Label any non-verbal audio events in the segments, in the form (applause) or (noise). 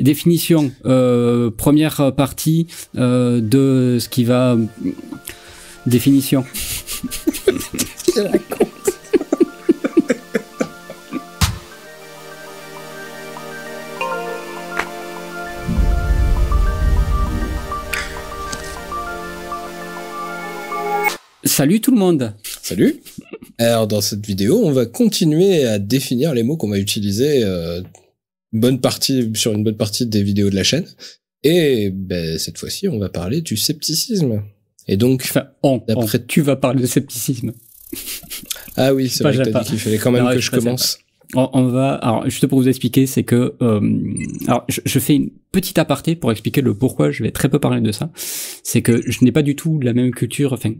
Définition, euh, première partie euh, de ce qui va. Euh, définition. Salut tout le monde. Salut. Alors dans cette vidéo, on va continuer à définir les mots qu'on va utiliser bonne partie, sur une bonne partie des vidéos de la chaîne. Et ben, cette fois-ci, on va parler du scepticisme. Et donc, enfin, après, tu vas parler de scepticisme. Ah oui, c'est vrai que as dit fallait quand même que je commence on, va. Alors, juste pour vous expliquer, c'est que. Euh, alors, je, fais une petite aparté pour expliquer le pourquoi je vais très peu parler de ça. C'est que je n'ai pas du tout la même culture. Enfin,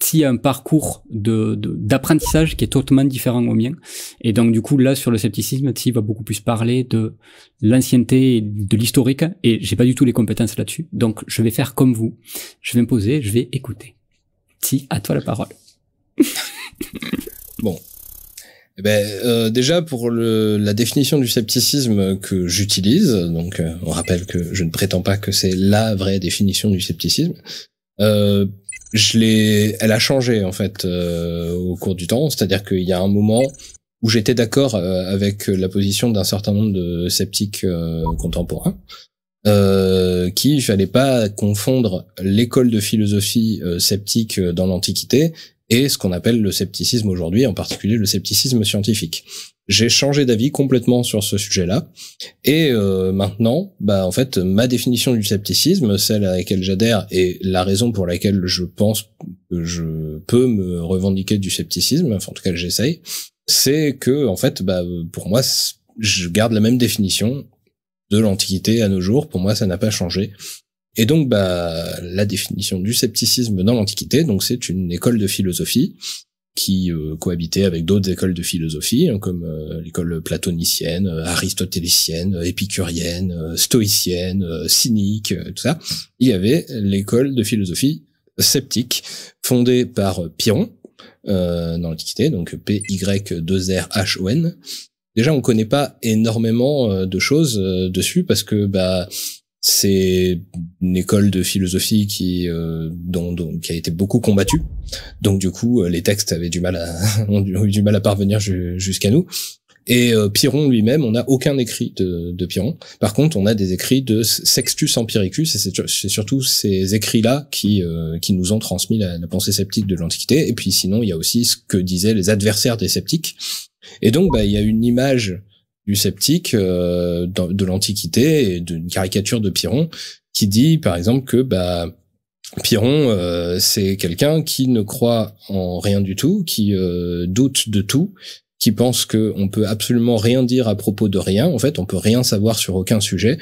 s'il a un parcours de d'apprentissage qui est totalement différent au mien, et donc du coup là sur le scepticisme, Ti va beaucoup plus parler de l'ancienneté, de l'historique, et j'ai pas du tout les compétences là-dessus. Donc, je vais faire comme vous. Je vais me poser, je vais écouter. Ti, à toi la parole. (laughs) bon, eh ben, euh, déjà pour la définition du scepticisme que j'utilise, donc euh, on rappelle que je ne prétends pas que c'est la vraie définition du scepticisme. Euh, je elle a changé en fait au cours du temps, c'est-à-dire qu'il y a un moment où j'étais d'accord avec la position d'un certain nombre de sceptiques contemporains, euh, qui fallait pas confondre l'école de philosophie sceptique dans l'Antiquité ce qu'on appelle le scepticisme aujourd'hui, en particulier le scepticisme scientifique. J'ai changé d'avis complètement sur ce sujet-là, et euh, maintenant, bah en fait, ma définition du scepticisme, celle à laquelle j'adhère, et la raison pour laquelle je pense que je peux me revendiquer du scepticisme, enfin en tout cas j'essaye, c'est que en fait, bah, pour moi, je garde la même définition de l'Antiquité à nos jours. Pour moi, ça n'a pas changé. Et donc, bah, la définition du scepticisme dans l'Antiquité, donc c'est une école de philosophie qui euh, cohabitait avec d'autres écoles de philosophie, hein, comme euh, l'école platonicienne, euh, aristotélicienne, épicurienne, stoïcienne, cynique, tout ça. Il y avait l'école de philosophie sceptique, fondée par Pyrrhon euh, dans l'Antiquité, donc P-Y-2-R-H-O-N, Déjà, on connaît pas énormément de choses dessus parce que bah c'est une école de philosophie euh, qui a été beaucoup combattue. Donc du coup, euh, les textes avaient du mal à (laughs) ont, eu du mal à parvenir jusqu'à nous. Et euh, lui-même, on n'a aucun écrit de, de Par contre, on a des écrits de Sextus Empiricus, et c'est surtout ces écrits-là qui euh, nous ont transmis la, pensée sceptique de l'Antiquité. Et puis sinon, il y a aussi ce que disaient les adversaires des sceptiques. Et donc, bah, il y a une image du sceptique euh, de, l'Antiquité et d'une caricature de Piron, qui dit par exemple que bah Pyrrhon euh, c'est quelqu'un qui ne croit en rien du tout, qui euh, doute de tout, qui pense que on peut absolument rien dire à propos de rien. En fait, on peut rien savoir sur aucun sujet.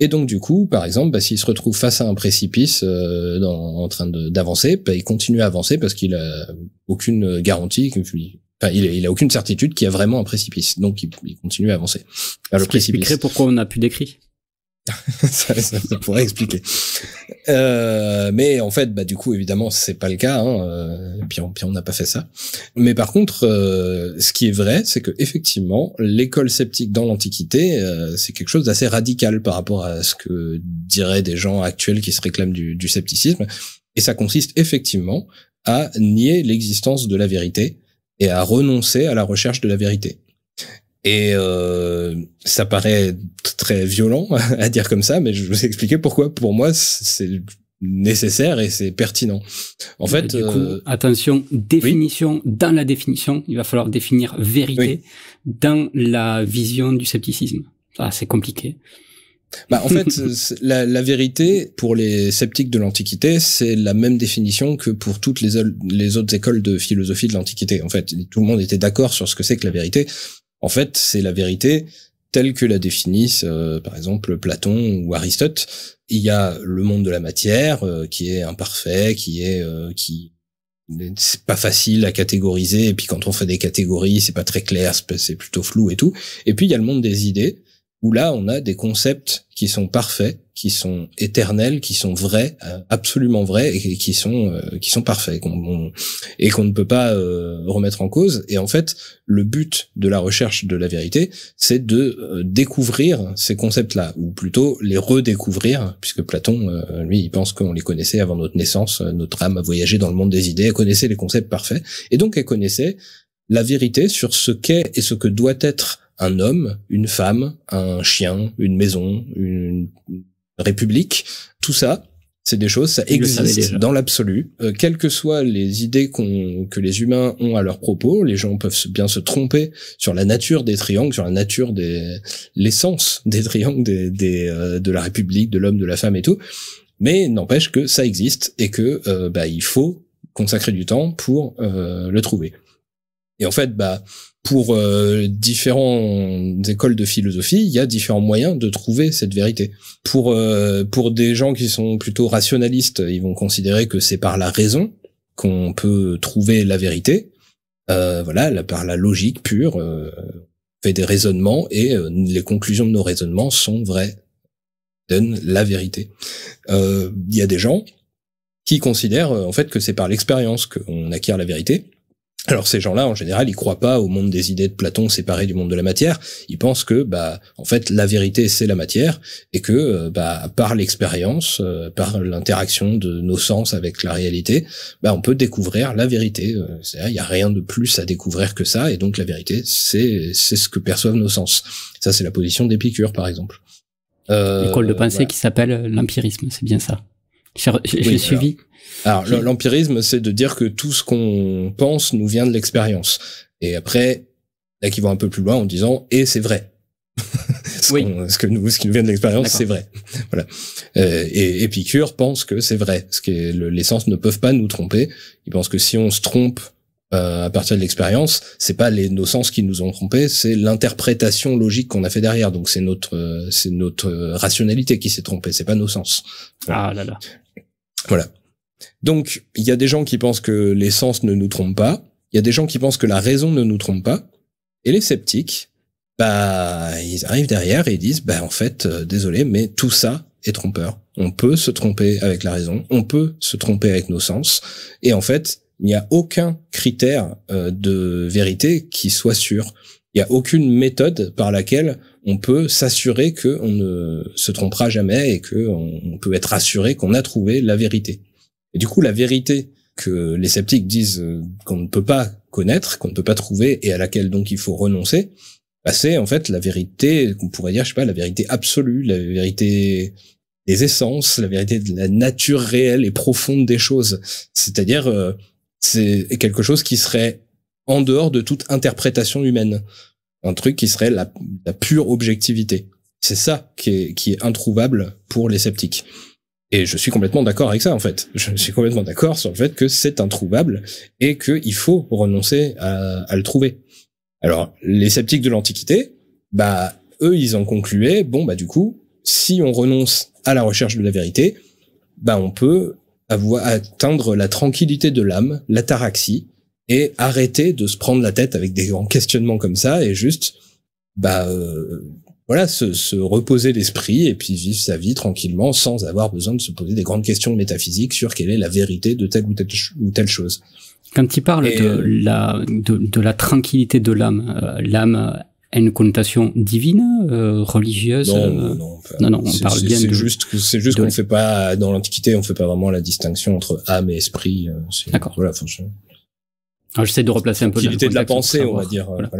Et donc du coup, par exemple, bah, s'il se retrouve face à un précipice en train d'avancer, bah, il continue à avancer parce qu'il a aucune garantie, il, il a aucune certitude qu'il y a vraiment un précipice. Donc, il, il continue à avancer vers ah, le précipice. pourquoi on n'a plus d'écrit. (laughs) ça, ça, pourrait expliquer. Euh, mais en fait, bah du coup, évidemment, c'est pas le cas. Hein, euh, puis on n'a pas fait ça. Mais par contre, euh, ce qui est vrai, c'est que effectivement, l'école sceptique dans l'Antiquité, c'est quelque chose d'assez radical par rapport à ce que diraient des gens actuels qui se réclament du scepticisme. Et ça consiste effectivement à nier l'existence de la vérité et à renoncer à la recherche de la vérité. Et euh, ça paraît très violent (laughs) à dire comme ça, mais je vais vous expliquer pourquoi. Pour moi, c'est nécessaire et c'est pertinent. En fait, euh, attention, définition dans la définition, il va falloir définir vérité dans la vision du scepticisme. Ah, c'est compliqué. Bah, en fait, (laughs) la, vérité pour les sceptiques de l'Antiquité, c'est la même définition que pour toutes les, autres écoles de philosophie de l'Antiquité. En fait, tout le monde était d'accord sur ce que c'est que la vérité. En fait, c'est la vérité telle que la définissent, euh, par exemple, Platon ou Aristote. Il y a le monde de la matière euh, qui est imparfait, qui est euh, qui c'est pas facile à catégoriser et puis quand on fait des catégories c'est pas très clair c'est plutôt flou et tout et puis il y a le monde des idées là, on a des concepts qui sont parfaits, qui sont éternels, qui sont vrais, euh, absolument vrais, et qui sont euh, qui sont parfaits, et qu'on ne peut pas euh, remettre en cause. Et en fait, le but de la recherche de la vérité, c'est de découvrir ces concepts-là, ou plutôt les redécouvrir, puisque Platon, lui, il pense qu'on les connaissait avant notre naissance, notre âme a voyagé dans le monde des idées, elle connaissait les concepts parfaits, et donc elle connaissait la vérité sur ce qu'est et ce que doit être un homme, une femme, un chien, une maison, une république, tout ça, c'est des choses, ça existe dans l'absolu. Euh, quelles que soient les idées que les humains ont à leur propos, les gens peuvent bien se tromper sur la nature des triangles, sur la nature des l'essence des triangles, des, euh, de la République, de l'homme, de la femme et tout. Mais n'empêche que ça existe et que euh, bah, il faut consacrer du temps pour le trouver. Et en fait, bah pour euh, différentes écoles de philosophie, il y a différents moyens de trouver cette vérité. Pour euh, pour des gens qui sont plutôt rationalistes, ils vont considérer que c'est par la raison qu'on peut trouver la vérité. Euh, voilà, par la logique pure, on euh, fait des raisonnements et euh, les conclusions de nos raisonnements sont vraies, donnent la vérité. Il y a des gens qui considèrent en fait que c'est par l'expérience qu'on acquiert la vérité alors ces gens-là, en général, ils croient pas au monde des idées de Platon séparé du monde de la matière. Ils pensent que, bah, en fait, la vérité c'est la matière et que, euh, bah, par l'expérience, euh, par l'interaction de nos sens avec la réalité, bah, on peut découvrir la vérité. Euh, il y a rien de plus à découvrir que ça, et donc la vérité, c'est c'est ce que perçoivent nos sens. Ça, c'est la position d'Épicure, par exemple. Euh, L'école de pensée qui s'appelle l'empirisme, c'est bien ça. J'ai suivi. Alors l'empirisme, c'est de dire que tout ce qu'on pense nous vient de l'expérience. Et après, là qui vont un peu plus loin en disant et c'est vrai. (laughs) ce, que nous, ce qui nous vient de l'expérience, c'est vrai. voilà. Euh, et Épicure pense que c'est vrai. Ce que les sens ne peuvent pas nous tromper. Il pense que si on se trompe euh, à partir de l'expérience, c'est pas les, nos sens qui nous ont trompés, c'est l'interprétation logique qu'on a fait derrière. Donc c'est notre, euh, c'est notre euh, rationalité qui s'est trompée, c'est pas nos sens. Ah là là. Voilà. Donc, il y a des gens qui pensent que les sens ne nous trompent pas, il y a des gens qui pensent que la raison ne nous trompe pas, et les sceptiques, bah, ils arrivent derrière et ils disent, bah, en fait, euh, désolé, mais tout ça est trompeur. On peut se tromper avec la raison, on peut se tromper avec nos sens, et en fait, il n'y a aucun critère euh, de vérité qui soit sûr. Il n'y a aucune méthode par laquelle on peut s'assurer qu'on ne se trompera jamais et qu'on peut être assuré qu'on a trouvé la vérité. Et du coup, la vérité que les sceptiques disent euh, qu'on ne peut pas connaître, qu'on ne peut pas trouver et à laquelle donc il faut renoncer, bah, c'est en fait la vérité qu'on pourrait dire, je sais pas, la vérité absolue, la vérité des essences, la vérité de la nature réelle et profonde des choses. C'est-à-dire, euh, c'est quelque chose qui serait en dehors de toute interprétation humaine. Un truc qui serait la, pure objectivité. C'est ça qui est introuvable pour les sceptiques. Et je suis complètement d'accord avec ça, en fait. Je suis complètement d'accord sur le fait que c'est introuvable et qu'il faut renoncer à, le trouver. Alors, les sceptiques de l'Antiquité, bah, eux, ils en concluaient, bon, bah, du coup, si on renonce à la recherche de la vérité, bah, on peut avoir, atteindre la tranquillité de l'âme, l'ataraxie, et arrêter de se prendre la tête avec des grands questionnements comme ça et juste, bah, euh, voilà, se, se reposer l'esprit et puis vivre sa vie tranquillement sans avoir besoin de se poser des grandes questions métaphysiques sur quelle est la vérité de telle ou telle, ou telle chose. Quand il parle de, euh, la, de, la tranquillité de l'âme, euh, l'âme a une connotation divine, euh, religieuse Non, non, on parle Juste, c'est juste qu'on ne fait pas, dans l'Antiquité, on ne fait pas vraiment la distinction entre âme et esprit. D'accord. Voilà, franchement. j'essaie de replacer un peu... Tranquillité de la pensée, on va dire. Voilà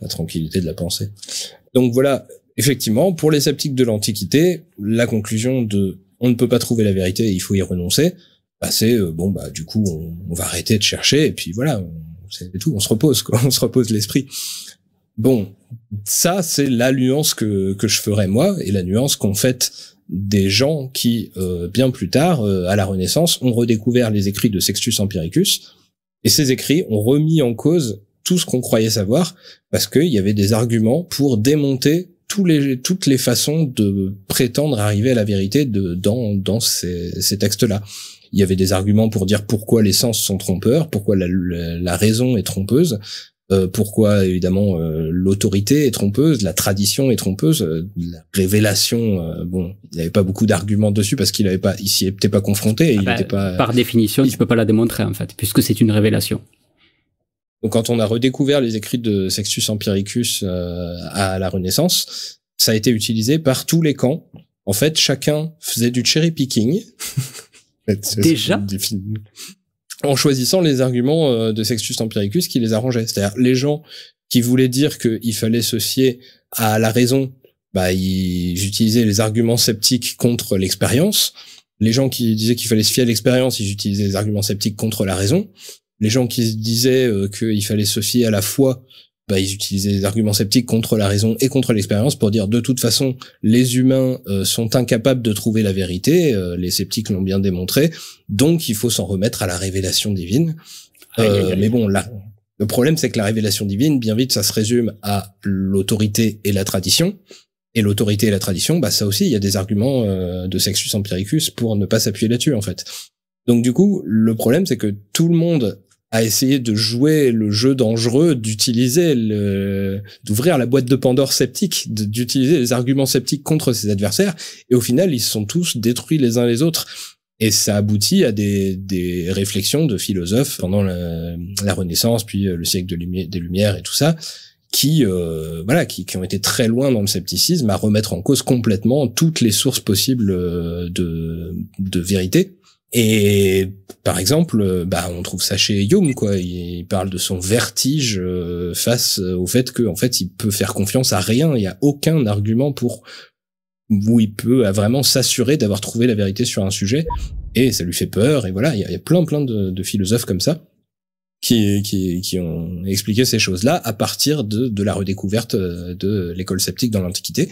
la tranquillité de la pensée. Donc voilà, effectivement, pour les sceptiques de l'Antiquité, la conclusion de on ne peut pas trouver la vérité, il faut y renoncer, bah c'est euh, bon bah du coup on, va arrêter de chercher et puis voilà, c'est tout, on se repose quoi, (laughs) on se repose l'esprit. Bon, ça c'est la nuance que que je ferais, moi et la nuance qu'ont fait des gens qui euh, bien plus tard euh, à la Renaissance ont redécouvert les écrits de Sextus Empiricus et ces écrits ont remis en cause tout ce qu'on croyait savoir, parce qu'il y avait des arguments pour démonter tous les, toutes les façons de prétendre arriver à la vérité de, dans, ces, textes-là. Il y avait des arguments pour dire pourquoi les sens sont trompeurs, pourquoi la, raison est trompeuse, euh, pourquoi évidemment euh, l'autorité est trompeuse, la tradition est trompeuse, euh, la révélation. bon, il n'y avait pas beaucoup d'arguments dessus parce qu'il n'avait pas, il s'y était pas confronté. Et ah il bah, pas... Par définition, il... ne peut pas la démontrer en fait, puisque c'est une révélation. Donc quand on a redécouvert les écrits de Sextus Empiricus euh, à la Renaissance, ça a été utilisé par tous les camps. En fait, chacun faisait du cherry picking. (laughs) Déjà en choisissant les arguments euh, de Sextus Empiricus qui les arrangeaient. C'est-à-dire les gens qui voulaient dire qu'il fallait se fier à la raison, bah, ils utilisaient les arguments sceptiques contre l'expérience. Les gens qui disaient qu'il fallait se fier à l'expérience, ils utilisaient les arguments sceptiques contre la raison les gens qui disaient euh, qu'il fallait se fier à la foi, bah, ils utilisaient des arguments sceptiques contre la raison et contre l'expérience pour dire de toute façon les humains euh, sont incapables de trouver la vérité, euh, les sceptiques l'ont bien démontré, donc il faut s'en remettre à la révélation divine. Mais bon, là, le problème c'est que la révélation divine, bien vite, ça se résume à l'autorité et la tradition. Et l'autorité et la tradition, bah ça aussi, il y a des arguments de sexus Empiricus pour ne pas s'appuyer là-dessus en fait. Donc du coup, le problème c'est que tout le monde à essayer de jouer le jeu dangereux, d'utiliser le, d'ouvrir la boîte de Pandore sceptique, d'utiliser les arguments sceptiques contre ses adversaires. Et au final, ils se sont tous détruits les uns les autres. Et ça aboutit à des, réflexions de philosophes pendant la, Renaissance, puis euh, le siècle des Lumières et tout ça, qui euh, voilà qui, ont été très loin dans le scepticisme à remettre en cause complètement toutes les sources possibles euh, de, de vérité et par exemple, euh, bah on trouve ça chez Hume quoi. Il parle de son vertige euh, face euh, au fait que en fait il peut faire confiance à rien. Il y a aucun argument pour où il peut vraiment s'assurer d'avoir trouvé la vérité sur un sujet. Et ça lui fait peur. Et voilà, il y a, plein plein de, philosophes comme ça qui ont expliqué ces choses-là à partir de, la redécouverte de l'école sceptique dans l'Antiquité.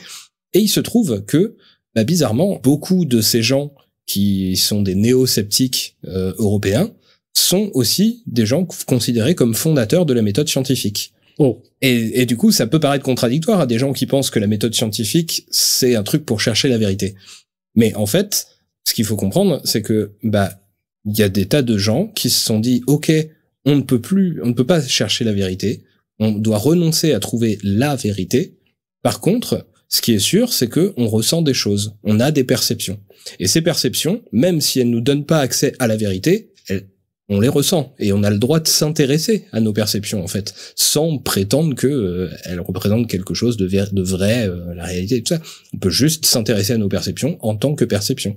Et il se trouve que bah, bizarrement, beaucoup de ces gens qui sont des néo-sceptiques euh, européens, sont aussi des gens considérés comme fondateurs de la méthode scientifique. Oh. Et, et, du coup, ça peut paraître contradictoire à des gens qui pensent que la méthode scientifique, c'est un truc pour chercher la vérité. Mais en fait, ce qu'il faut comprendre, c'est que bah il y a des tas de gens qui se sont dit, ok, on ne peut plus, on ne peut pas chercher la vérité, on doit renoncer à trouver la vérité. Par contre, ce qui est sûr, c'est que on ressent des choses, on a des perceptions. Et ces perceptions, même si elles nous donnent pas accès à la vérité, on les ressent et on a le droit de s'intéresser à nos perceptions en fait, sans prétendre que euh, elles représentent quelque chose de, vrai, euh, la réalité et tout ça. On peut juste s'intéresser à nos perceptions en tant que perception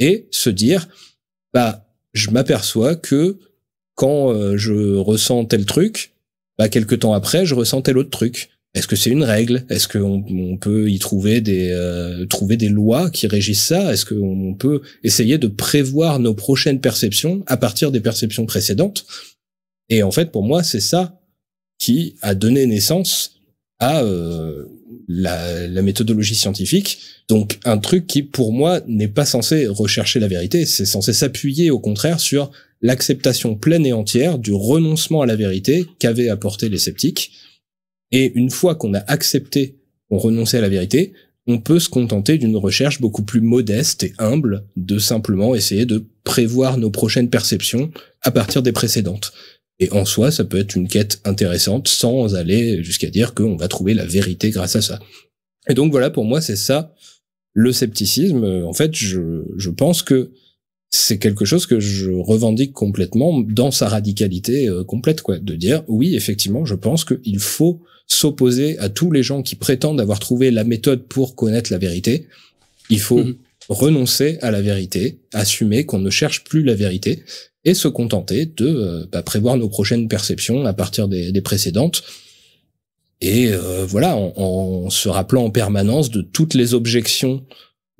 et se dire bah je m'aperçois que quand euh, je ressens tel truc, bah quelques temps après je ressens tel autre truc. Est-ce que c'est une règle Est-ce qu'on on peut y trouver des euh, trouver des lois qui régissent ça Est-ce qu'on peut essayer de prévoir nos prochaines perceptions à partir des perceptions précédentes Et en fait, pour moi, c'est ça qui a donné naissance à euh, la, la, méthodologie scientifique. Donc un truc qui, pour moi, n'est pas censé rechercher la vérité, c'est censé s'appuyer au contraire sur l'acceptation pleine et entière du renoncement à la vérité qu'avaient apporté les sceptiques et une fois qu'on a accepté, qu'on renonçait à la vérité, on peut se contenter d'une recherche beaucoup plus modeste et humble, de simplement essayer de prévoir nos prochaines perceptions à partir des précédentes. Et en soi, ça peut être une quête intéressante sans aller jusqu'à dire qu'on va trouver la vérité grâce à ça. Et donc voilà, pour moi, c'est ça le scepticisme. En fait, je, je pense que c'est quelque chose que je revendique complètement dans sa radicalité euh, complète, quoi. De dire, oui, effectivement, je pense qu'il faut s'opposer à tous les gens qui prétendent avoir trouvé la méthode pour connaître la vérité. Il faut mhm. renoncer à la vérité, assumer qu'on ne cherche plus la vérité et se contenter de euh, bah, prévoir nos prochaines perceptions à partir des, précédentes. Et euh, voilà, en, se rappelant en permanence de toutes les objections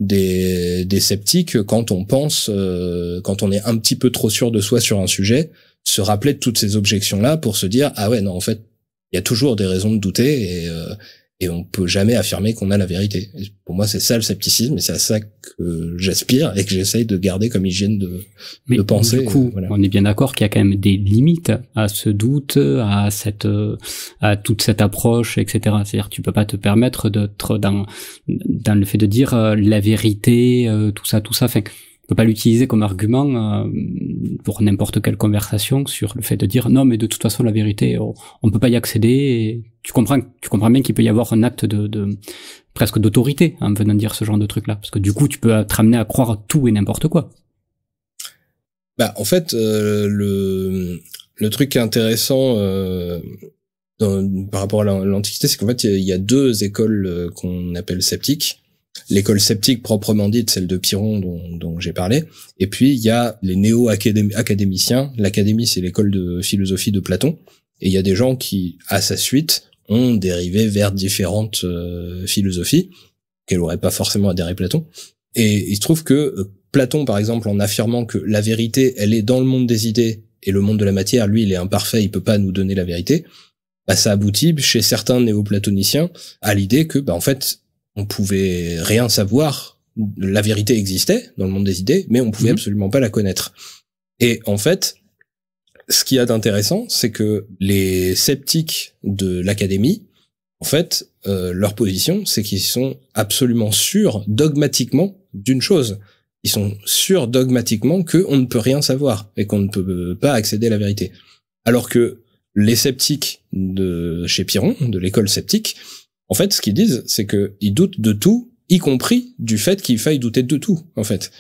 des, sceptiques quand on pense, euh, quand on est un petit peu trop sûr de soi sur un sujet, se rappeler de toutes ces objections-là pour se dire ah ouais non en fait il y a toujours des raisons de douter et, euh, et on peut jamais affirmer qu'on a la vérité. pour moi, c'est ça le scepticisme et c'est à ça que j'aspire et que j'essaye de garder comme hygiène de, Mais de pensée. coup, on est bien d'accord qu'il y a quand même des limites à ce doute, à cette, euh, à toute cette approche, etc. C'est-à-dire, tu peux pas te permettre d'être dans, dans le fait de dire euh, la vérité, tout ça, tout ça. Fait peut pas l'utiliser comme argument euh, pour n'importe quelle conversation sur le fait de dire non mais de toute façon la vérité on, ne peut pas y accéder et tu comprends tu comprends bien qu'il peut y avoir un acte de, de presque d'autorité en venant dire ce genre de truc là parce que du coup tu peux te ramener à croire tout et n'importe quoi bah en fait euh, le le truc intéressant euh, dans, par rapport à l'antiquité c'est qu'en fait il y, a deux écoles qu'on appelle sceptiques l'école sceptique proprement dite, celle de Piron dont, j'ai parlé. Et puis, il y a les néo-académiciens. L'académie, c'est l'école de philosophie de Platon. Et il y a des gens qui, à sa suite, ont dérivé vers différentes euh, philosophies, qu'elle n'aurait pas forcément adhéré Platon. Et il se trouve que euh, Platon, par exemple, en affirmant que la vérité, elle est dans le monde des idées et le monde de la matière, lui, il est imparfait, il peut pas nous donner la vérité, bah, ça aboutit chez certains néo-platoniciens à l'idée que, bah, en fait, on pouvait rien savoir. La vérité existait dans le monde des idées, mais on pouvait mhm. absolument pas la connaître. Et en fait, ce qui y a d'intéressant, c'est que les sceptiques de l'académie, en fait, euh, leur position, c'est qu'ils sont absolument sûrs dogmatiquement d'une chose. Ils sont sûrs dogmatiquement qu'on ne peut rien savoir et qu'on ne peut pas accéder à la vérité. Alors que les sceptiques de chez Piron, de l'école sceptique, en fait, ce qu'ils disent, c'est qu'ils doutent de tout, y compris du fait qu'il faille douter de tout, en fait.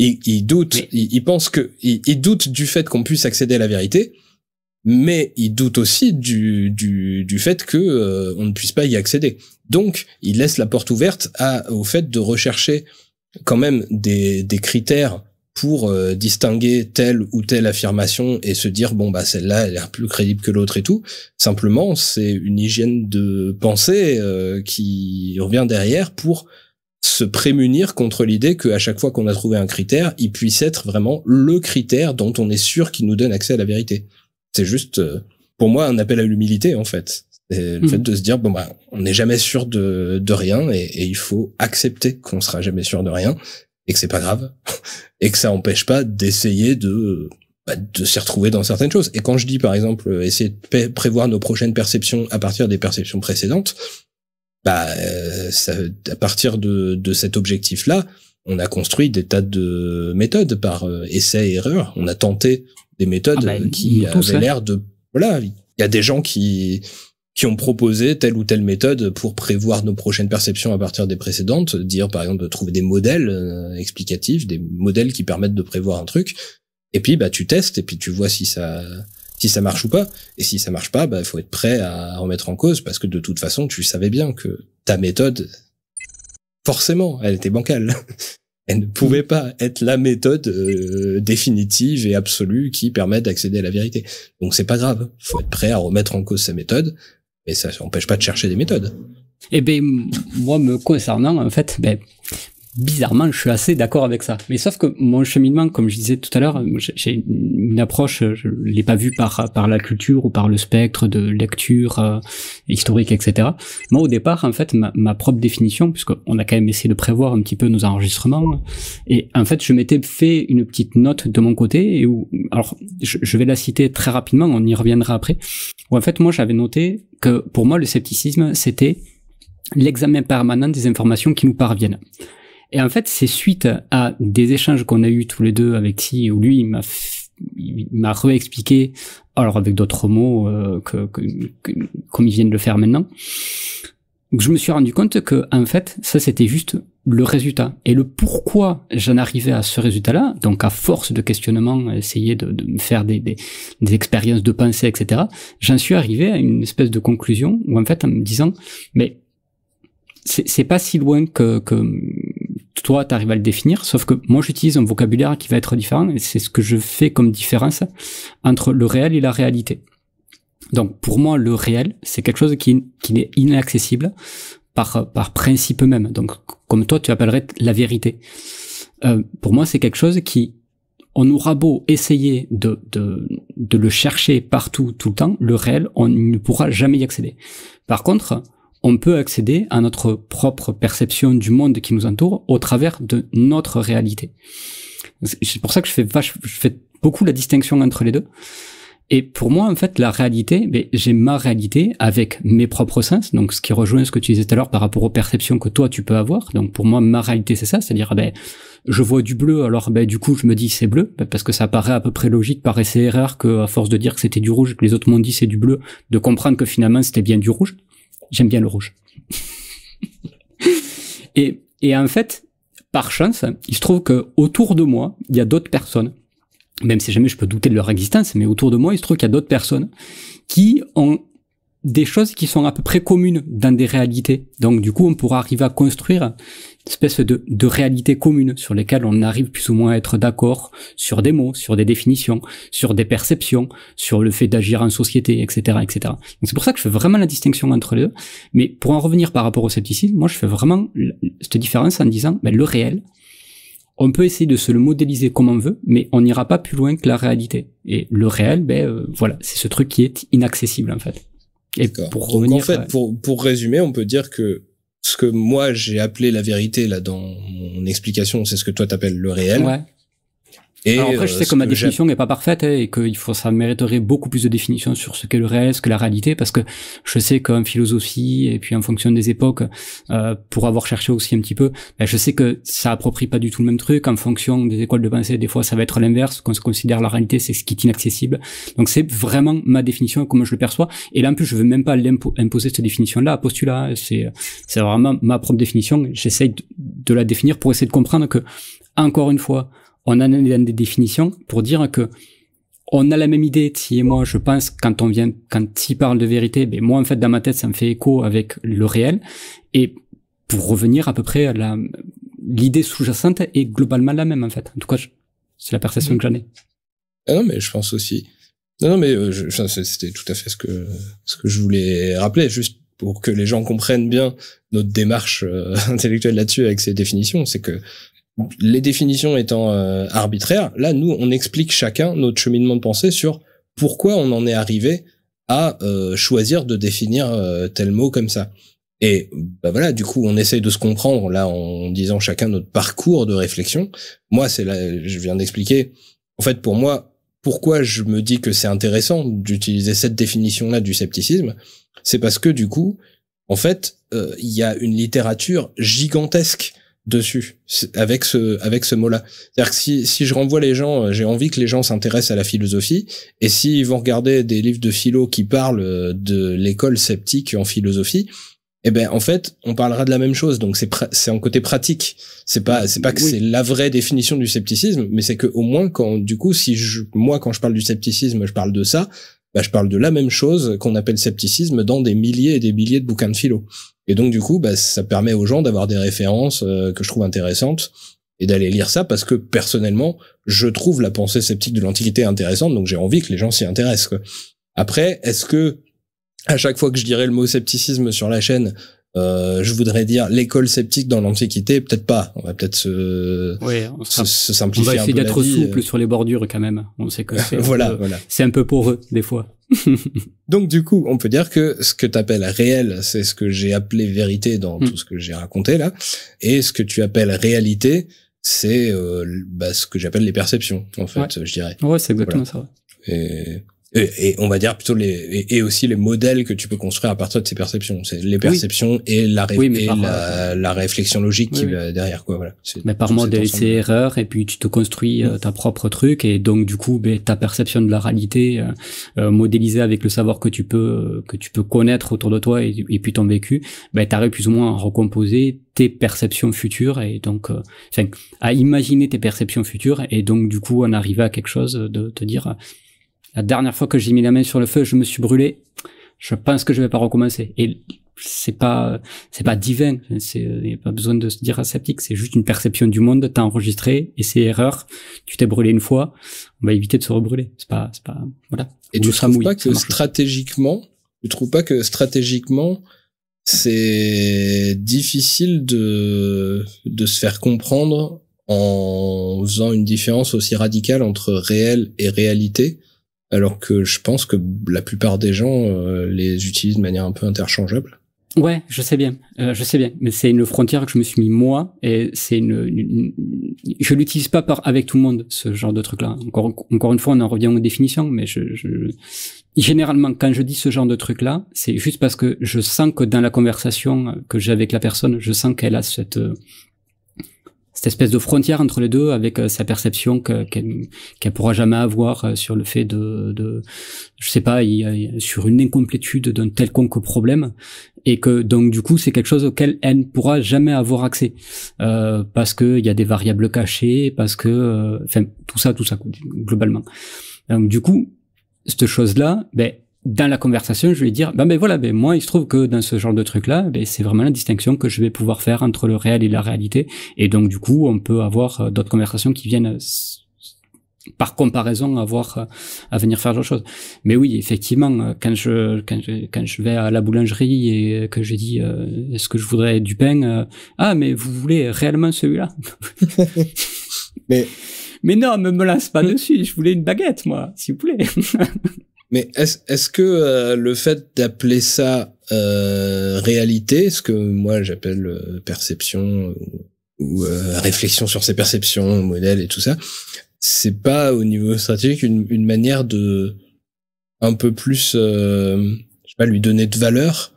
Ils, doutent, ils, que, du fait qu'on puisse accéder à la vérité, mais ils doutent aussi du, du, du fait que euh, on ne puisse pas y accéder. Donc, ils laissent la porte ouverte à, au fait de rechercher quand même des, des critères pour euh, distinguer telle ou telle affirmation et se dire bon bah celle-là elle l'air plus crédible que l'autre et tout. Simplement, c'est une hygiène de pensée euh, qui revient derrière pour se prémunir contre l'idée qu'à chaque fois qu'on a trouvé un critère, il puisse être vraiment le critère dont on est sûr qu'il nous donne accès à la vérité. C'est juste, euh, pour moi, un appel à l'humilité, en fait. le hmm. fait de se dire, bon, bah, on n'est jamais sûr de, rien et, et il faut accepter qu'on sera jamais sûr de rien et que c'est pas grave (laughs) et que ça empêche pas d'essayer de bah, de s'y retrouver dans certaines choses. Et quand je dis par exemple essayer de prévoir nos prochaines perceptions à partir des perceptions précédentes, bah euh, ça, à partir de, de cet objectif là, on a construit des tas de méthodes par euh, essai et erreur. On a tenté des méthodes ah bah, qui avaient l'air de voilà, il y a des gens qui qui ont proposé telle ou telle méthode pour prévoir nos prochaines perceptions à partir des précédentes, dire par exemple de trouver des modèles euh, explicatifs, des modèles qui permettent de prévoir un truc. Et puis bah tu testes et puis tu vois si ça si ça marche ou pas. Et si ça marche pas, bah faut être prêt à remettre en cause parce que de toute façon tu savais bien que ta méthode forcément elle était bancale. (laughs) elle ne pouvait pas être la méthode euh, définitive et absolue qui permet d'accéder à la vérité. Donc c'est pas grave, faut être prêt à remettre en cause sa méthode, mais ça n'empêche pas de chercher des méthodes. Eh bien, moi, me concernant, en fait, ben, bizarrement, je suis assez d'accord avec ça. Mais sauf que mon cheminement, comme je disais tout à l'heure, j'ai une approche, euh, je l'ai pas vue par par la culture ou par le spectre de lecture euh, historique, etc. Moi, au départ, en fait, ma, propre définition, puisqu'on a quand même essayé de prévoir un petit peu nos enregistrements, et en fait, je m'étais fait une petite note de mon côté, et où, alors, je, vais la citer très rapidement, on y reviendra après. Où en fait, moi, j'avais noté que pour moi, le scepticisme, c'était l'examen permanent des informations qui nous parviennent. Et en fait, c'est suite à des échanges qu'on a eu tous les deux avec Si, où lui, il m'a il m'a réexpliqué, alors avec d'autres mots euh, que, que, comme il vient de le faire maintenant, que je me suis rendu compte que en fait ça c'était juste le résultat et le pourquoi j'en arrivais à ce résultat-là. Donc à force de questionnement, essayer de, de me faire des, des, des, expériences de pensée, etc. J'en suis arrivé à une espèce de conclusion où en fait en me disant mais c'est pas si loin que, que toi, tu arrives à le définir, sauf que moi, j'utilise un vocabulaire qui va être différent, et c'est ce que je fais comme différence entre le réel et la réalité. Donc, pour moi, le réel, c'est quelque chose qui, qui est inaccessible par, par principe même. Donc, comme toi, tu appellerais la vérité. Euh, pour moi, c'est quelque chose qui, on aura beau essayer de, de, de, le chercher partout, tout le temps, le réel, on ne pourra jamais y accéder. Par contre, on peut accéder à notre propre perception du monde qui nous entoure au travers de notre réalité. C'est pour ça que je fais, je fais beaucoup la distinction entre les deux. Et pour moi, en fait, la réalité, j'ai ma réalité avec mes propres sens, donc ce qui rejoint ce que tu disais tout à l'heure par rapport aux perceptions que toi tu peux avoir. Donc pour moi, ma réalité, c'est ça, c'est-à-dire, ben, je vois du bleu, alors ben, du coup, je me dis c'est bleu, ben, parce que ça paraît à peu près logique par rare erreur que, force de dire que c'était du rouge, que les autres m'ont dit c'est du bleu, de comprendre que finalement c'était bien du rouge j'aime bien le rouge. et, et en fait, par chance, il se trouve que autour de moi, il y a d'autres personnes, même si jamais je peux douter de leur existence, mais autour de moi, il se trouve qu'il y a d'autres personnes qui ont des choses qui sont à peu près communes dans des réalités. Donc du coup, on pourra arriver à construire une espèce de, réalité commune sur lesquelles on arrive plus ou moins à être d'accord sur des mots, sur des définitions, sur des perceptions, sur le fait d'agir en société, etc., etc. C'est pour ça que je fais vraiment la distinction entre les deux. Mais pour en revenir par rapport au scepticisme, moi, je fais vraiment cette différence en disant ben, le réel. On peut essayer de se le modéliser comme on veut, mais on n'ira pas plus loin que la réalité. Et le réel, ben euh, voilà, c'est ce truc qui est inaccessible en fait en fait, pour, pour résumer, on peut dire que ce que moi j'ai appelé la vérité là dans mon explication, c'est ce que toi t'appelles le réel. Alors après, je euh, sais que ma définition n'est pas parfaite hein, et qu'il faut, ça mériterait beaucoup plus de définition sur ce qu'est le réel ce la réalité, parce que je sais qu'en philosophie et puis en fonction des époques, euh, pour avoir cherché aussi un petit peu, ben je sais que ça approprie pas du tout le même truc. En fonction des écoles de pensée, des fois, ça va être l'inverse. Quand on considère la réalité, c'est ce qui est inaccessible. Donc c'est vraiment ma définition, comment je le perçois. Et là, en plus, je veux même pas imposer cette définition-là, postulat. Hein. C'est c'est vraiment ma propre définition. J'essaye de, de la définir pour essayer de comprendre que encore une fois on a des définitions pour dire que on a la même idée, Si et moi, je pense, quand on vient, quand tu parle de vérité, ben moi, en fait, dans ma tête, ça me fait écho avec le réel. Et pour revenir à peu près à la, l'idée sous-jacente est globalement la même, en fait. En tout cas, c'est la perception que j'en ai. Ah non, mais je pense aussi. Non, non, mais euh, c'était tout à fait ce que, ce que je voulais rappeler, juste pour que les gens comprennent bien notre démarche euh, (laughs) intellectuelle là-dessus avec ces définitions, c'est que les définitions étant euh, arbitraires, là, nous, on explique chacun notre cheminement de pensée sur pourquoi on en est arrivé à euh, choisir de définir euh, tel mot comme ça. Et bah voilà, du coup, on essaye de se comprendre là en disant chacun notre parcours de réflexion. Moi, c'est là, je viens d'expliquer. En fait, pour moi, pourquoi je me dis que c'est intéressant d'utiliser cette définition-là du scepticisme, c'est parce que du coup, en fait, il y a une littérature gigantesque dessus avec ce avec ce mot-là. C'est-à-dire que si si je renvoie les gens, euh, j'ai envie que les gens s'intéressent à la philosophie et s'ils vont regarder des livres de philo qui parlent euh, de l'école sceptique en philosophie, eh ben en fait, on parlera de la même chose. Donc c'est c'est un côté pratique. C'est pas c'est pas que c'est la vraie définition du scepticisme, mais c'est que au moins quand du coup si je moi quand je parle du scepticisme, je parle de ça, bah, je parle de la même chose qu'on appelle scepticisme dans des milliers et des milliers de bouquins de philo. Et donc du coup, bah, ça permet aux gens d'avoir des références euh, que je trouve intéressantes et d'aller lire ça parce que personnellement, je trouve la pensée sceptique de l'Antiquité intéressante, donc j'ai envie que les gens s'y intéressent. Quoi. Après, est-ce que à chaque fois que je dirais le mot scepticisme sur la chaîne, euh, je voudrais dire l'école sceptique dans l'Antiquité, peut-être pas. On va peut-être se, se, simplifier. On va essayer d'être souple euh. sur les bordures quand même. On sait que (laughs) c'est voilà, voilà. c'est un peu pour eux des fois. (laughs) Donc du coup, on peut dire que ce que t'appelles appelles réel, c'est ce que j'ai appelé vérité dans hmm. tout ce que j'ai raconté là, et ce que tu appelles réalité, c'est euh, bah, ce que j'appelle les perceptions, en fait, je dirais. Ouais, c'est exactement ça. Et et, on va dire plutôt les et, aussi les modèles que tu peux construire à partir de ces perceptions c'est les perceptions et la réflexion logique qui derrière quoi voilà mais par mode, c'est erreur et puis tu te construis euh, mm. ta propre truc et donc du coup ben, ta perception de la réalité euh, euh, modélisée avec le savoir que tu peux que tu peux connaître autour de toi et, puis ton vécu ben t'arrives plus ou moins à recomposer tes perceptions futures et donc à imaginer tes perceptions futures et donc du coup on arriver à quelque chose de te dire la dernière fois que j'ai mis la main sur le feu, je me suis brûlé. Je pense que je vais pas recommencer. Et c'est pas c'est pas divin c'est euh, y a pas besoin de se dire aseptique c'est juste une perception du monde t'as enregistré et c'est erreur tu t'es brûlé une fois on va éviter de se rebrûler c'est pas c'est pas voilà et tu trouves pas que stratégiquement tu trouves pas que stratégiquement c'est difficile de de se faire comprendre en faisant une différence aussi radicale entre réel et réalité alors que je pense que la plupart des gens euh, les utilisent de manière un peu interchangeable. Ouais, je sais bien, euh, je sais bien, mais c'est une frontière que je me suis mis moi, et c'est une, je l'utilise pas par avec tout le monde ce genre de truc-là. Encore, encore une fois, on en revient aux définitions, mais je, je... généralement quand je dis ce genre de truc-là, c'est juste parce que je sens que dans la conversation que j'ai avec la personne, je sens qu'elle a cette euh, cette espèce de frontière entre les deux avec euh, sa perception qu'elle ne pourra jamais avoir euh, sur le fait de, de je sais pas sur une incomplétude d'un quelconque problème et que donc du coup c'est quelque chose auquel elle ne pourra jamais avoir accès euh, parce que il y a des variables cachées parce que enfin tout ça tout ça globalement donc du coup cette chose là ben dans la conversation, je vais dire, ben, ben voilà, ben moi, il se trouve que dans ce genre de truc-là, ben, c'est vraiment la distinction que je vais pouvoir faire entre le réel et la réalité. Et donc, du coup, on peut avoir euh, d'autres conversations qui viennent euh, par comparaison voir euh, à venir faire d'autres choses. Mais oui, effectivement, quand je quand je, quand je vais à la boulangerie et que j'ai dit, est-ce que je voudrais du pain Ah, mais vous voulez réellement celui-là (laughs) Mais mais non, me me lance pas hmm. dessus. Je voulais une baguette, moi, s'il vous plaît. (laughs) Mais est-ce que euh, le fait d'appeler ça euh, réalité, ce que moi j'appelle euh, perception ou, réflexion sur ses perceptions, modèles et tout ça, c'est pas au niveau stratégique une, une, manière de un peu plus, je sais pas, lui donner de valeur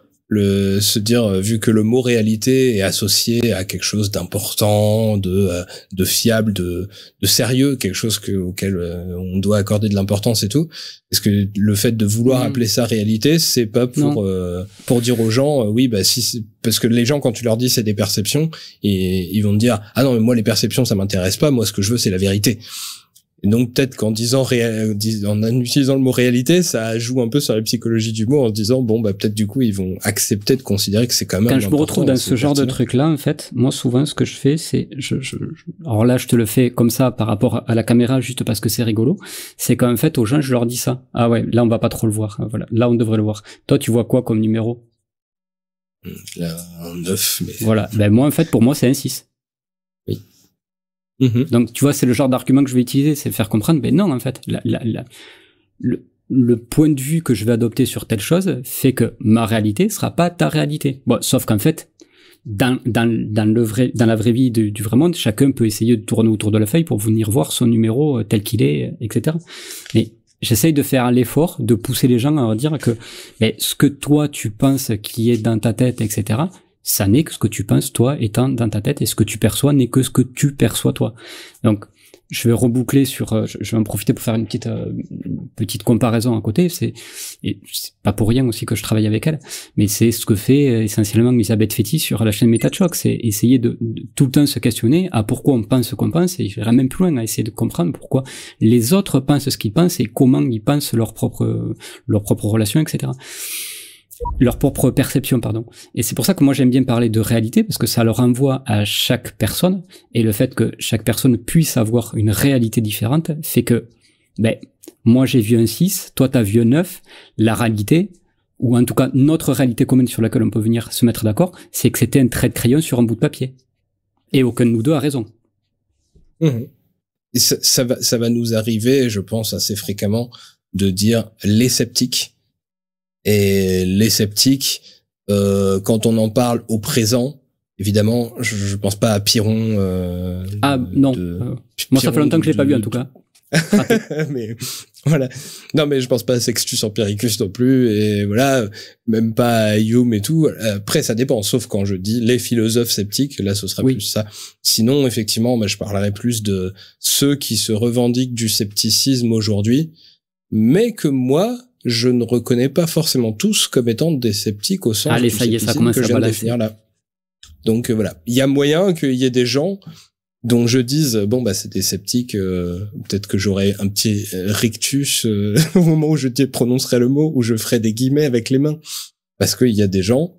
se dire euh, vu que le mot réalité est associé à quelque chose d'important, de euh, de fiable, de sérieux, quelque chose auquel euh, on doit accorder de l'importance et tout. Est-ce que le fait de vouloir mm. appeler ça réalité, c'est pas pour pour dire aux gens oui bah si parce que les gens quand tu leur dis c'est des perceptions et ils vont te dire ah non mais moi les perceptions ça m'intéresse pas, moi ce que je veux c'est la vérité. Et donc peut-être qu'en disant euh, en utilisant le mot réalité, ça joue un peu sur la psychologie du mot en disant bon bah peut-être du coup ils vont accepter de considérer que c'est quand même. Quand je me retrouve dans ce genre de truc là, en fait, moi souvent ce que je fais c'est je, je, alors là je te le fais comme ça par rapport à la caméra juste parce que c'est rigolo, c'est qu'en fait aux gens je leur dis ça. Ah ouais, là on va pas trop le voir. Ah, voilà, là on devrait le voir. Toi tu vois quoi comme numéro mmh, Là un 9 mais Voilà, ben moi en fait pour moi c'est un 6. Oui. Mhm. Donc, tu vois, c'est le genre d'argument que je vais utiliser, c'est faire comprendre, mais non, en fait, le, point de vue que je vais adopter sur telle chose fait que ma réalité sera pas ta réalité. sauf qu'en fait, dans, la vraie vie du vrai monde, chacun peut essayer de tourner autour de la feuille pour venir voir son numéro euh, tel qu'il est, euh, etc. Mais j'essaye de faire l'effort de pousser les gens à dire que ce que toi tu penses qui est dans ta tête, etc., ça n'est que ce que tu penses toi étant dans ta tête et ce que tu perçois n'est que ce que tu perçois toi. Donc je vais reboucler sur, euh, je vais en profiter pour faire une petite euh, petite comparaison à côté. C'est pas pour rien aussi que je travaille avec elle, mais c'est ce que fait euh, essentiellement Elisabeth Fetti sur la chaîne MetaChoc, c'est essayer de, tout le temps se questionner à pourquoi on pense ce qu'on pense et j'irai même plus loin à essayer de comprendre pourquoi les autres pensent ce qu'ils pensent et comment ils pensent leur propre leur propre relation, etc leur propre perception, pardon. Et c'est pour ça que moi j'aime bien parler de réalité, parce que ça leur envoie à chaque personne, et le fait que chaque personne puisse avoir une réalité différente fait que, ben, moi j'ai vu un 6, toi t'as vu un 9, la réalité, ou en tout cas notre réalité commune sur laquelle on peut venir se mettre d'accord, c'est que c'était un trait de crayon sur un bout de papier. Et aucun de nous deux a raison. Mmh. ça, va, ça va nous arriver, je pense, assez fréquemment de dire les sceptiques et les sceptiques, euh, quand on en parle au présent, évidemment, je, je pense pas à Piron. Euh, ah non, euh, moi ça fait longtemps que je l'ai pas vu en tout cas. (laughs) mais voilà. Non, mais je pense pas à Sextus Empiricus non plus, et voilà, même pas à Hume et tout. Après, ça dépend, sauf quand je dis les philosophes sceptiques, là, ce sera plus ça. Sinon, effectivement, bah, je parlerai plus de ceux qui se revendiquent du scepticisme aujourd'hui, mais que moi, je ne reconnais pas forcément tous comme étant des sceptiques au sens Allez, ça que je à là. Donc euh, voilà, il y a moyen qu'il y ait des gens dont je dise bon bah c'est des sceptiques, euh, peut-être que j'aurais un petit euh, rictus (laughs) au moment où je prononcerai le mot où je ferai des guillemets avec les mains parce qu'il y a des gens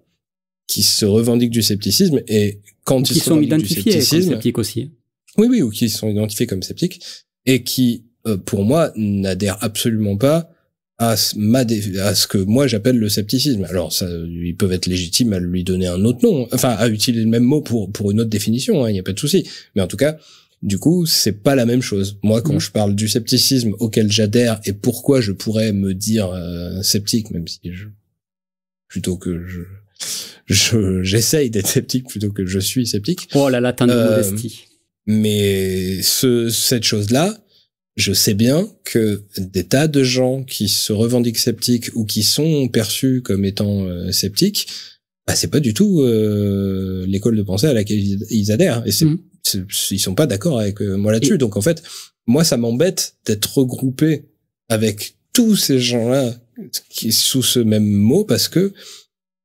qui se revendiquent du scepticisme et quand ils sont identifiés comme sceptiques aussi. Oui oui, ou qui sont identifiés comme sceptiques et qui pour moi n'adhèrent absolument pas à, ce que moi j'appelle le scepticisme. Alors, ça, ils peuvent être légitimes à lui donner un autre nom, enfin à utiliser le même mot pour pour une autre définition. Hein, il n'y a pas de souci. Mais en tout cas, du coup, c'est pas la même chose. Moi, quand mm. je parle du scepticisme auquel j'adhère et pourquoi je pourrais me dire euh, sceptique, même si je plutôt que je j'essaye d'être sceptique plutôt que je suis sceptique. Oh la latin euh, modestie. Mais ce, cette chose-là, je sais bien que des tas de gens qui se revendiquent sceptiques ou qui sont perçus comme étant euh, sceptiques, bah, c'est pas du tout euh, l'école de pensée à laquelle ils adhèrent. Et mmh. c'est, ils sont pas d'accord avec euh, moi là-dessus. Donc en fait, moi, ça m'embête d'être regroupé avec tous ces gens-là qui sous ce même mot parce que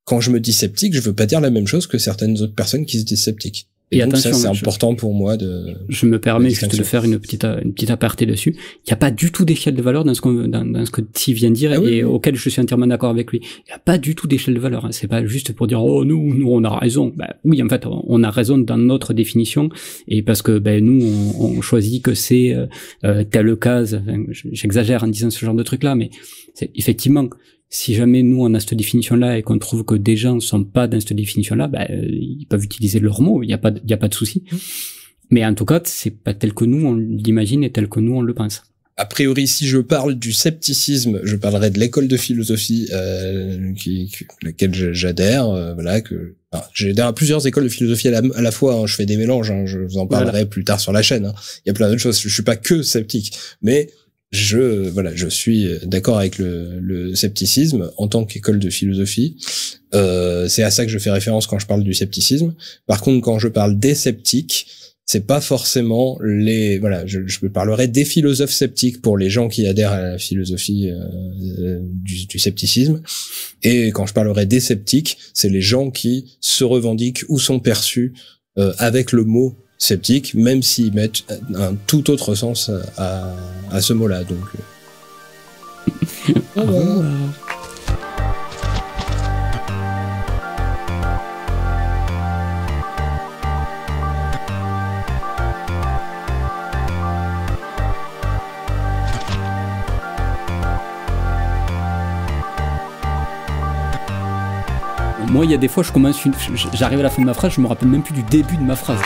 quand je me dis sceptique, je veux pas dire la même chose que certaines autres personnes qui se disent sceptiques. Et, ça, c'est important pour moi de. Je me permets juste de faire une petite une petite aparté dessus. Il n'y a pas du tout d'échelle de valeur dans ce dans, ce que T vient de dire ah et auquel je suis entièrement d'accord avec lui. Il n'y a pas du tout d'échelle de valeur. Hein. C'est pas juste pour dire oh nous nous on a raison. Ben, oui en fait on a raison dans notre définition et parce que ben nous on, choisit que c'est euh, euh telle case. J'exagère en disant ce genre de truc là, mais effectivement si jamais nous on a cette définition là et qu'on trouve que des gens ne sont pas dans cette définition là, bah, ben, euh, ils peuvent utiliser leur mot, il n'y a pas de, y a pas de souci. Mmh. Mais en tout cas, c'est pas tel que nous on l'imagine et tel que nous on le pense. A priori, si je parle du scepticisme, je parlerai de l'école de philosophie euh, qui, laquelle j'adhère. Euh, voilà, que j'adhère à plusieurs écoles de philosophie à la, fois. Hein. je fais des mélanges. Hein. je vous en parlerai plus tard sur la chaîne. Hein. Il y a plein d'autres choses. Je, je suis pas que sceptique, mais je voilà, je suis d'accord avec le, scepticisme en tant qu'école de philosophie. Euh, c'est à ça que je fais référence quand je parle du scepticisme. Par contre, quand je parle des sceptiques, c'est pas forcément les voilà, je, je parlerai des philosophes sceptiques pour les gens qui adhèrent à la philosophie euh, du, scepticisme. Et quand je parlerai des sceptiques, c'est les gens qui se revendiquent ou sont perçus euh, avec le mot sceptique, même s'ils mettent un tout autre sens à, ce mot-là. Donc. Euh. Moi, il y a des fois, je commence, j'arrive à la fin de ma phrase, je me rappelle même plus du début de ma phrase.